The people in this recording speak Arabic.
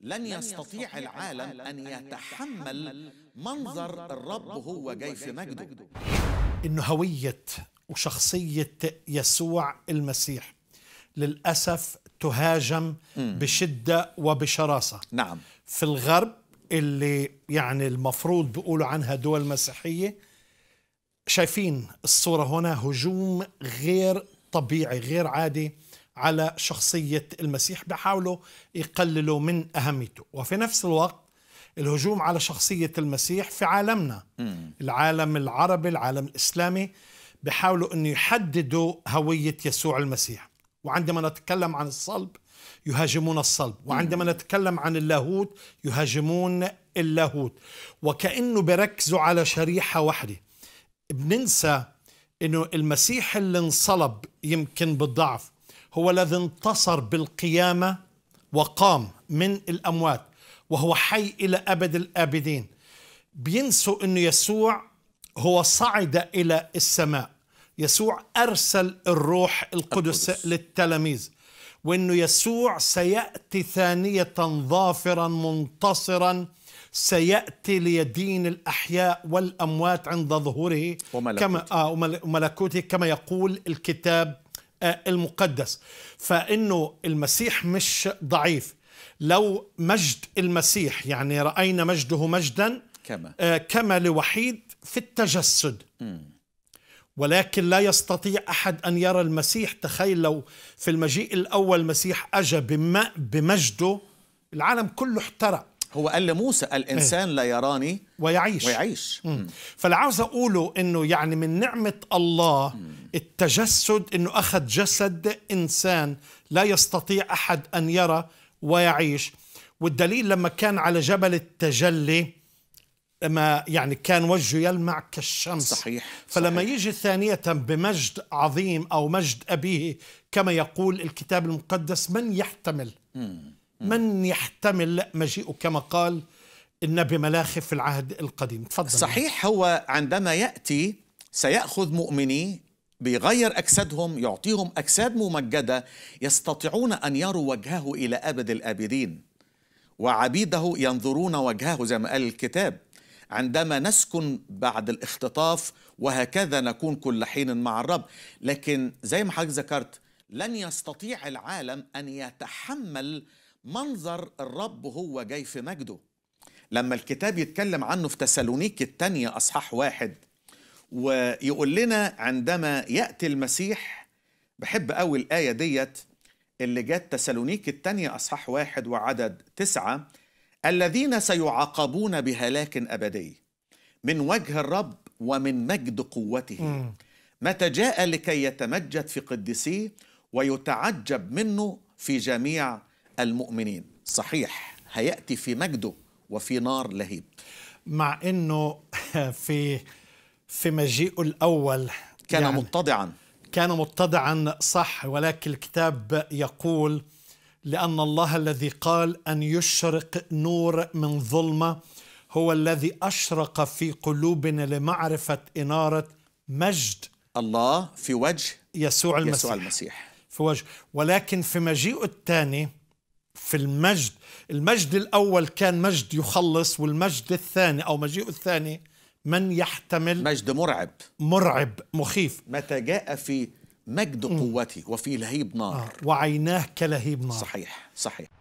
لن يستطيع العالم أن يتحمل منظر الرب هو جاي في مجده إنه هوية وشخصية يسوع المسيح للأسف تهاجم بشدة وبشراسة نعم في الغرب اللي يعني المفروض بيقولوا عنها دول مسيحية شايفين الصورة هنا هجوم غير طبيعي غير عادي على شخصية المسيح بحاولوا يقللوا من أهميته وفي نفس الوقت الهجوم على شخصية المسيح في عالمنا العالم العربي العالم الإسلامي بحاولوا أن يحددوا هوية يسوع المسيح وعندما نتكلم عن الصلب يهاجمون الصلب وعندما نتكلم عن اللاهوت يهاجمون اللاهوت وكأنه بركزوا على شريحة واحدة بننسى أنه المسيح اللي انصلب يمكن بالضعف هو الذي انتصر بالقيامة وقام من الأموات وهو حي إلى أبد الآبدين بينسوا أنه يسوع هو صعد إلى السماء يسوع أرسل الروح القدس, القدس. للتلاميذ وأنه يسوع سيأتي ثانية ظافرا منتصرا سيأتي ليدين الأحياء والأموات عند ظهوره وملكوته. كما آه وملكوته كما يقول الكتاب آه، المقدس فإنه المسيح مش ضعيف لو مجد المسيح يعني رأينا مجده مجدا كما, آه، كما لوحيد في التجسد ولكن لا يستطيع أحد أن يرى المسيح تخيل لو في المجيء الأول المسيح اجى بمجده العالم كله احترق هو قال لموسى الإنسان إيه. لا يراني ويعيش ويعيش مم. فاللي عاوز أقوله أنه يعني من نعمة الله مم. التجسد أنه أخذ جسد إنسان لا يستطيع أحد أن يرى ويعيش والدليل لما كان على جبل التجلي ما يعني كان وجهه يلمع كالشمس صحيح فلما صحيح. يجي ثانية بمجد عظيم أو مجد أبيه كما يقول الكتاب المقدس من يحتمل مم. من يحتمل مجيئه كما قال النبي ملاخي في العهد القديم تفضل صحيح هو عندما يأتي سيأخذ مؤمني بيغير أجسادهم يعطيهم أجساد ممجدة يستطيعون أن يروا وجهه إلى أبد الآبدين وعبيده ينظرون وجهه زي ما قال الكتاب عندما نسكن بعد الاختطاف وهكذا نكون كل حين مع الرب لكن زي ما حضرتك ذكرت لن يستطيع العالم أن يتحمل منظر الرب هو جاي في مجده لما الكتاب يتكلم عنه في تسالونيك الثانية أصحاح واحد ويقول لنا عندما يأتي المسيح بحب قوي الآية ديت اللي جت تسالونيك الثانية أصحاح واحد وعدد تسعة الذين سيعاقبون بهلاك أبدي من وجه الرب ومن مجد قوته متى جاء لكي يتمجد في قدسيه ويتعجب منه في جميع المؤمنين صحيح هيأتي في مجده وفي نار لهيب مع أنه في في مجيئه الأول كان يعني متضعا كان متضعا صح ولكن الكتاب يقول لأن الله الذي قال أن يشرق نور من ظلمة هو الذي أشرق في قلوبنا لمعرفة إنارة مجد الله في وجه يسوع المسيح, يسوع المسيح. في وجه ولكن في مجيئه الثاني في المجد المجد الأول كان مجد يخلص والمجد الثاني أو مجيء الثاني من يحتمل مجد مرعب مرعب مخيف متى جاء في مجد قوته وفي لهيب نار آه وعيناه كلهيب نار صحيح صحيح